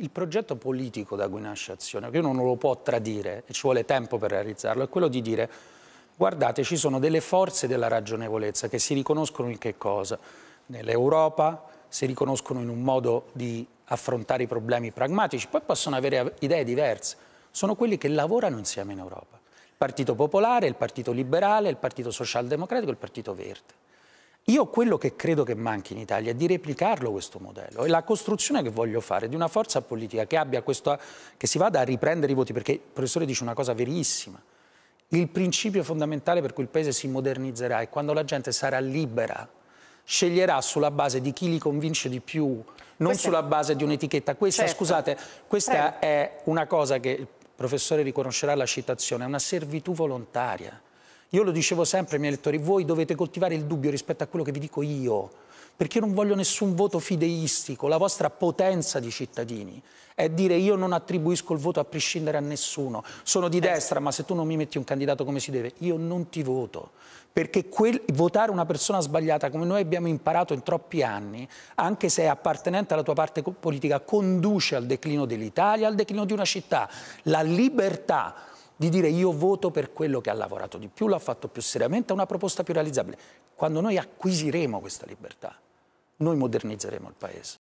il progetto politico da cui nasce Azione, che uno non lo può tradire e ci vuole tempo per realizzarlo, è quello di dire guardate ci sono delle forze della ragionevolezza che si riconoscono in che cosa? Nell'Europa, si riconoscono in un modo di affrontare i problemi pragmatici, poi possono avere idee diverse, sono quelli che lavorano insieme in Europa. Il Partito Popolare, il Partito Liberale, il Partito Socialdemocratico e il Partito Verde. Io quello che credo che manchi in Italia è di replicarlo questo modello e la costruzione che voglio fare di una forza politica che, abbia questo, che si vada a riprendere i voti, perché il professore dice una cosa verissima, il principio fondamentale per cui il paese si modernizzerà è quando la gente sarà libera, sceglierà sulla base di chi li convince di più, non questa sulla base di un'etichetta. Questa, certo. scusate, questa Prego. è una cosa che il professore riconoscerà la citazione, è una servitù volontaria. Io lo dicevo sempre ai miei lettori, voi dovete coltivare il dubbio rispetto a quello che vi dico io, perché io non voglio nessun voto fideistico, la vostra potenza di cittadini è dire io non attribuisco il voto a prescindere a nessuno, sono di eh. destra ma se tu non mi metti un candidato come si deve io non ti voto, perché quel, votare una persona sbagliata come noi abbiamo imparato in troppi anni, anche se è appartenente alla tua parte politica, conduce al declino dell'Italia, al declino di una città, la libertà di dire io voto per quello che ha lavorato di più, l'ha fatto più seriamente, ha una proposta più realizzabile. Quando noi acquisiremo questa libertà, noi modernizzeremo il Paese.